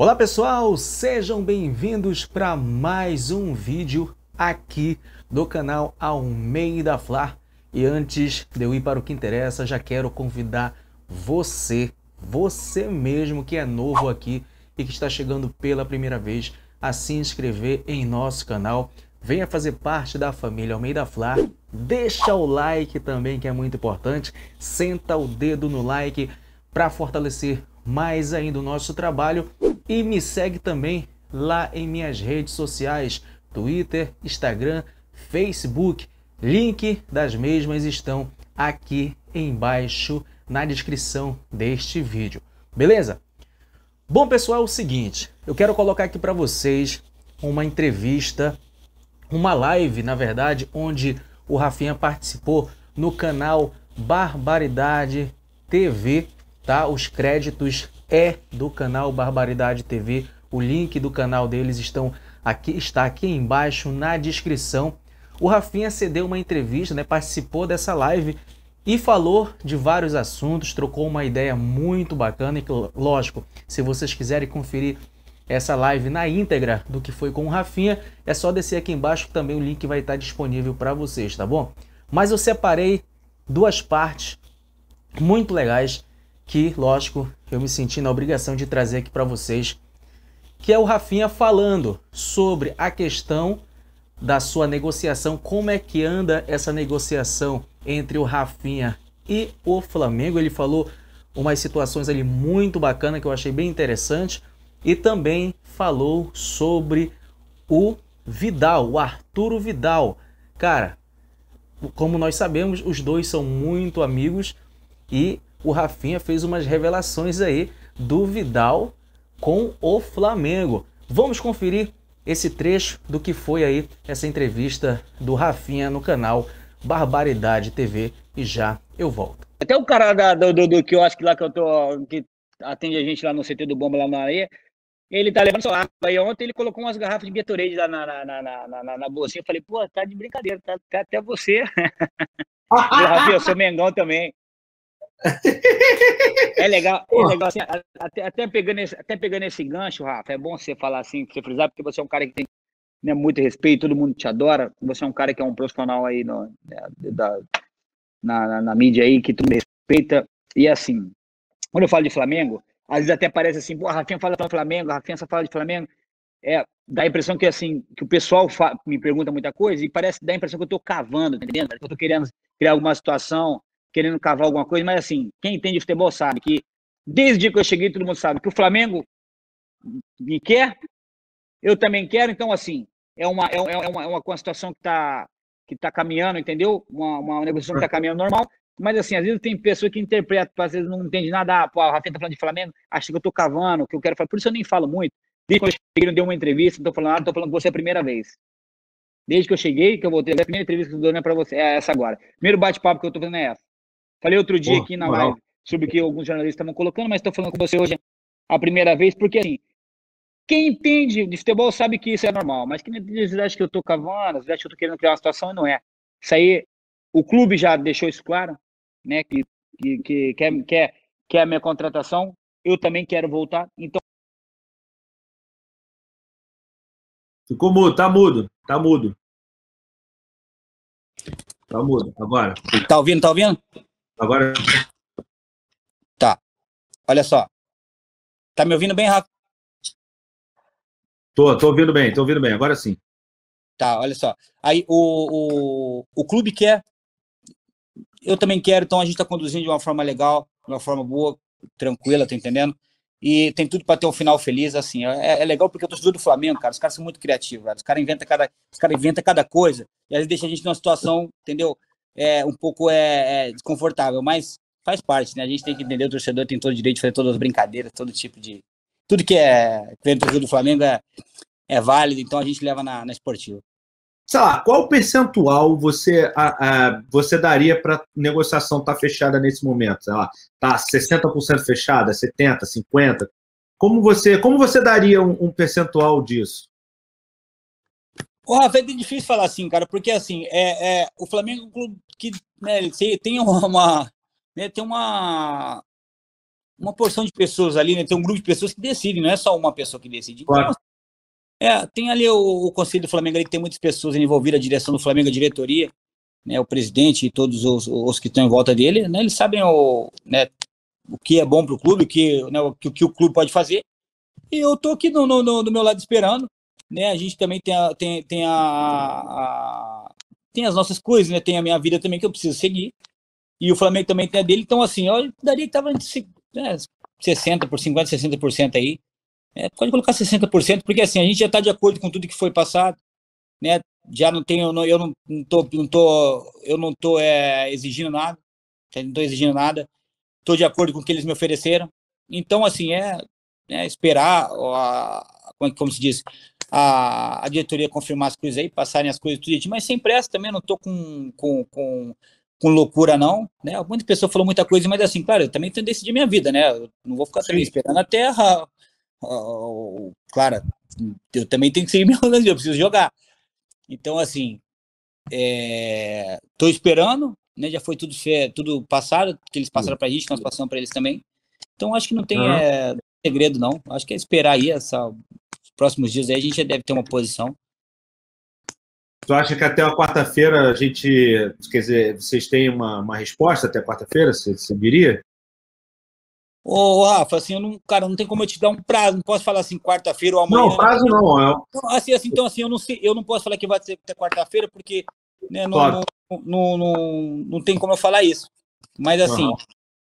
Olá pessoal, sejam bem-vindos para mais um vídeo aqui do canal Almeida Fla. E antes de eu ir para o que interessa, já quero convidar você, você mesmo que é novo aqui e que está chegando pela primeira vez, a se inscrever em nosso canal. Venha fazer parte da família Almeida Fla. Deixa o like também, que é muito importante. Senta o dedo no like para fortalecer mais ainda o nosso trabalho e me segue também lá em minhas redes sociais: Twitter, Instagram, Facebook. Link das mesmas estão aqui embaixo na descrição deste vídeo. Beleza? Bom, pessoal, é o seguinte, eu quero colocar aqui para vocês uma entrevista, uma live, na verdade, onde o Rafinha participou no canal Barbaridade TV, tá? Os créditos é do canal Barbaridade TV. O link do canal deles estão aqui, está aqui embaixo na descrição. O Rafinha cedeu uma entrevista, né, participou dessa live e falou de vários assuntos, trocou uma ideia muito bacana. E lógico, se vocês quiserem conferir essa live na íntegra do que foi com o Rafinha, é só descer aqui embaixo que também o link vai estar disponível para vocês, tá bom? Mas eu separei duas partes muito legais que, lógico, eu me senti na obrigação de trazer aqui para vocês, que é o Rafinha falando sobre a questão da sua negociação, como é que anda essa negociação entre o Rafinha e o Flamengo. Ele falou umas situações ali muito bacana que eu achei bem interessante e também falou sobre o Vidal, o Arturo Vidal. Cara, como nós sabemos, os dois são muito amigos e o Rafinha fez umas revelações aí do Vidal com o Flamengo. Vamos conferir esse trecho do que foi aí essa entrevista do Rafinha no canal Barbaridade TV e já eu volto. Até o cara da, do, do, do quiosque lá que eu tô, que atende a gente lá no CT do Bomba lá na areia, ele tá levando água Aí ontem ele colocou umas garrafas de Gatorade lá na, na, na, na, na bolsinha. Eu falei, pô, tá de brincadeira, tá, tá até você. e, Rafinha, eu sou Mengão também. É legal, é legal assim, até, até, pegando esse, até pegando esse gancho, Rafa, é bom você falar assim, você frisar, porque você é um cara que tem né, muito respeito, todo mundo te adora, você é um cara que é um profissional aí no, né, da, na, na, na, mídia aí, que tudo respeita, e assim, quando eu falo de Flamengo, às vezes até parece assim, pô, a Rafinha fala do Flamengo, a Rafinha só fala de Flamengo, é, dá a impressão que assim, que o pessoal me pergunta muita coisa e parece dá a impressão que eu tô cavando, tá Que eu tô querendo criar alguma situação querendo cavar alguma coisa, mas assim, quem entende futebol sabe que desde que eu cheguei, todo mundo sabe que o Flamengo me quer, eu também quero, então assim, é uma, é, é uma, é uma, situação que está que tá caminhando, entendeu? Uma, uma negociação que está caminhando normal, mas assim, às vezes tem pessoa que interpreta, às vezes não entende nada, ah, pô, Rafinha tá falando de Flamengo, acha que eu tô cavando, que eu quero falar, por isso eu nem falo muito. Desde que eu cheguei, não dei uma entrevista, não tô falando nada, ah, tô falando com você a primeira vez. Desde que eu cheguei, que eu voltei, a primeira entrevista que eu dou dando é pra você, é essa agora. Primeiro bate-papo que eu tô fazendo é essa. Falei outro dia oh, aqui na moral. live sobre o que alguns jornalistas estavam colocando, mas estou falando com você hoje a primeira vez, porque assim, quem entende de futebol sabe que isso é normal, mas que acha que eu estou cavando, acha que eu estou querendo criar uma situação e não é. Isso aí, o clube já deixou isso claro, né, que, que, que quer, quer, quer a minha contratação, eu também quero voltar, então... Ficou mudo, tá mudo, tá mudo. Tá mudo, agora. Tá ouvindo, tá ouvindo? Agora. Tá. Olha só. Tá me ouvindo bem, Rafa? Tô, tô ouvindo bem, tô ouvindo bem, agora sim. Tá, olha só. Aí o, o, o clube quer, eu também quero, então a gente está conduzindo de uma forma legal, de uma forma boa, tranquila, tá entendendo? E tem tudo para ter um final feliz, assim. É, é legal porque eu tô do Flamengo, cara. Os caras são muito criativos, cara. Os caras inventam cada, os cara inventa cada coisa. E aí deixa a gente numa situação, entendeu? é um pouco é, é, desconfortável, mas faz parte, né? A gente tem que entender, o torcedor tem todo o direito de fazer todas as brincadeiras, todo tipo de. Tudo que é dentro do Flamengo é, é válido, então a gente leva na, na esportiva. Sei lá, qual percentual você, a, a você daria para negociação estar tá fechada nesse momento? Sei lá, tá 60% fechada, 70%, 50%? Como você, como você daria um, um percentual disso? O Rafa, é difícil falar assim, cara, porque assim, é, é o Flamengo é um clube que né, tem uma. Né, tem uma. Uma porção de pessoas ali, né? Tem um grupo de pessoas que decidem, não é só uma pessoa que decide. Então, claro. Então, é, tem ali o, o, Conselho do Flamengo ali, que tem muitas pessoas envolvidas, a direção do Flamengo, a diretoria, né, o presidente e todos os, os que estão em volta dele, né, eles sabem o, né, o que é bom para o clube, o que, né, o, o, que o clube pode fazer. E eu tô aqui no, no, no, do meu lado esperando, né? A gente também tem a, tem, tem a, a, tem as nossas coisas, né? Tem a minha vida também que eu preciso seguir. E o Flamengo também tem a dele, então assim, eu daria que tava entre né, 60 por 50, 60% aí. É, pode colocar 60%, porque assim, a gente já está de acordo com tudo que foi passado, né? Já não tenho, eu não, não tô, não tô, eu não tô é, exigindo nada, tá? não tô exigindo nada. Tô de acordo com o que eles me ofereceram. Então, assim, é, é esperar, como, é como se diz, a, a diretoria confirmar as coisas aí, passarem as coisas tudo mas sem pressa também, não estou com, com, com, com, loucura, não. Né? Muita pessoa falou muita coisa, mas assim, claro, eu também tenho que decidir minha vida, né? Eu não vou ficar também esperando a terra. claro, eu também tenho que seguir meu rolando, eu preciso jogar. Então, assim, estou é, esperando, né? Já foi tudo, tudo passado, que eles passaram para a gente, nós passamos para eles também. Então, acho que não tem uhum. é, segredo, não. Acho que é esperar aí essa próximos dias aí a gente já deve ter uma posição. Tu acha que até a quarta-feira a gente. Quer dizer, vocês têm uma, uma resposta até quarta-feira? Você, você diria? Ô, Rafa, assim, eu não, cara, não tem como eu te dar um prazo, não posso falar assim, quarta-feira ou amanhã. Não, prazo não. Eu... É então, assim, assim, então, assim, eu não sei, eu não posso falar que vai ser até quarta-feira, porque né, não, claro. não, não, não, não, tem como eu falar isso. Mas assim,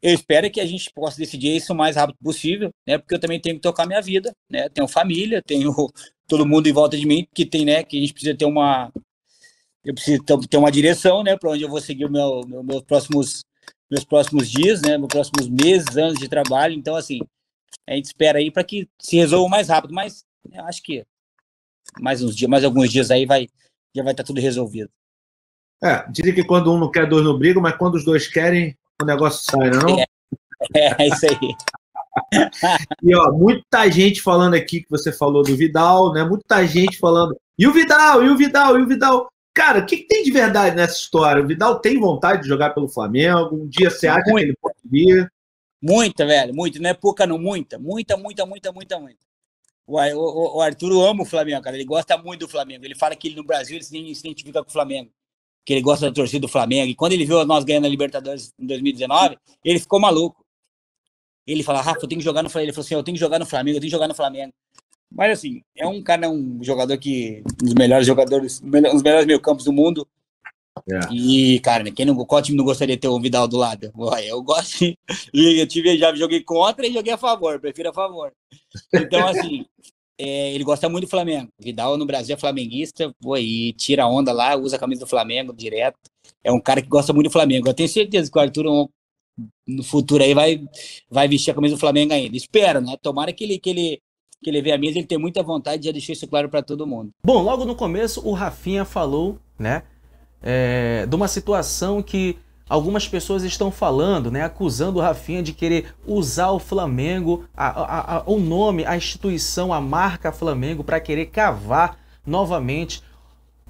eu espero que a gente possa decidir isso o mais rápido possível, né? Porque eu também tenho que tocar minha vida, né? Tenho família, tenho todo mundo em volta de mim que tem, né? Que a gente precisa ter uma, eu preciso ter uma direção, né? Para onde eu vou seguir o meu, meu, meus próximos, meus próximos dias, né? Meus próximos meses, anos de trabalho. Então, assim, a gente espera aí para que se resolva o mais rápido. Mas eu né, acho que mais uns dias, mais alguns dias aí vai, já vai estar tá tudo resolvido. É, dizem que quando um não quer, dois não brigam, mas quando os dois querem, o negócio sai, não é? É, é, isso aí. e ó, muita gente falando aqui que você falou do Vidal, né? Muita gente falando. E o Vidal, e o Vidal, e o Vidal. Cara, o que, que tem de verdade nessa história? O Vidal tem vontade de jogar pelo Flamengo? Um dia você acha que ele pode vir? Muita, velho, muita. Não é pouca, não. Muita, muita, muita, muita, muita, muita. O, o, o Arturo ama o Flamengo, cara. Ele gosta muito do Flamengo. Ele fala que ele, no Brasil ele se identifica com o Flamengo que ele gosta da torcida do Flamengo. E quando ele viu nós ganhando a Libertadores em 2019, ele ficou maluco. Ele falou, Rafa, eu tenho que jogar no Flamengo. Ele falou assim, eu tenho que jogar no Flamengo, eu tenho que jogar no Flamengo. Mas assim, é um cara, é um jogador que um dos melhores jogadores, um dos melhores meio campos do mundo. É. E, cara, quem não, qual time não gostaria de ter um Vidal do lado? Eu gosto. Eu tive, já joguei contra e joguei a favor, prefiro a favor. Então, assim, é, ele gosta muito do Flamengo. Vidal no Brasil é flamenguista, pô, e tira onda lá, usa a camisa do Flamengo direto. É um cara que gosta muito do Flamengo. Eu tenho certeza que o Arthur no futuro aí vai, vai vestir a camisa do Flamengo ainda. Espero, né? Tomara que ele, que ele que ele vê a mesa, ele tem muita vontade, já deixou isso claro para todo mundo. Bom, logo no começo o Rafinha falou, né, é, de uma situação que Algumas pessoas estão falando, né, acusando o Rafinha de querer usar o Flamengo, a, a, a, o nome, a instituição, a marca Flamengo para querer cavar novamente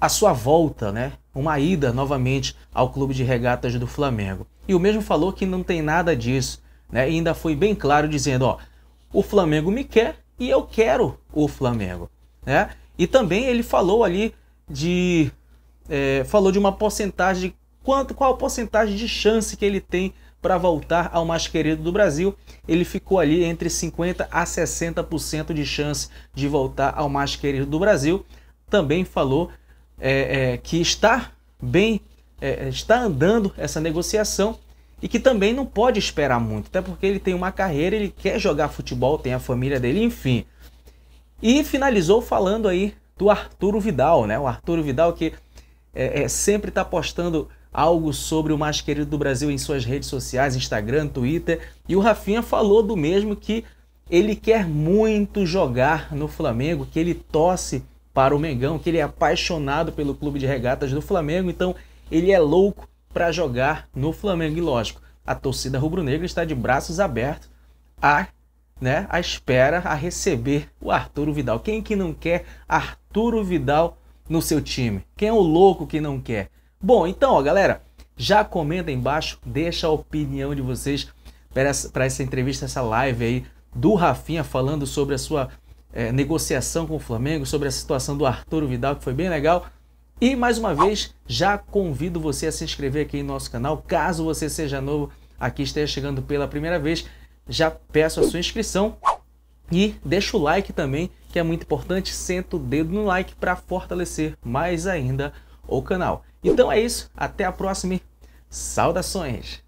a sua volta, né, uma ida novamente ao clube de regatas do Flamengo. E o mesmo falou que não tem nada disso, né, e ainda foi bem claro dizendo, ó, o Flamengo me quer e eu quero o Flamengo, né? E também ele falou ali de é, falou de uma porcentagem quanto, qual a porcentagem de chance que ele tem para voltar ao mais querido do Brasil. Ele ficou ali entre 50 a 60% de chance de voltar ao mais querido do Brasil. Também falou é, é, que está bem, é, é, está andando essa negociação e que também não pode esperar muito, até porque ele tem uma carreira, ele quer jogar futebol, tem a família dele, enfim. E finalizou falando aí do Arturo Vidal, né? O Arturo Vidal que é, é, sempre está postando algo sobre o mais querido do Brasil em suas redes sociais, Instagram, Twitter, e o Rafinha falou do mesmo que ele quer muito jogar no Flamengo, que ele tosse para o Mengão, que ele é apaixonado pelo clube de regatas do Flamengo, então ele é louco para jogar no Flamengo. E lógico, a torcida rubro-negra está de braços abertos a né, à espera a receber o Arturo Vidal. Quem que não quer Arturo Vidal no seu time? Quem é o louco que não quer? Bom, então, ó, galera, já comenta aí embaixo, deixa a opinião de vocês para essa, entrevista, essa live aí do Rafinha falando sobre a sua é, negociação com o Flamengo, sobre a situação do Arturo Vidal, que foi bem legal. E mais uma vez, já convido você a se inscrever aqui em nosso canal. Caso você seja novo aqui, esteja chegando pela primeira vez, já peço a sua inscrição e deixa o like também, que é muito importante. Senta o dedo no like para fortalecer mais ainda o canal. Então é isso, até a próxima e saudações!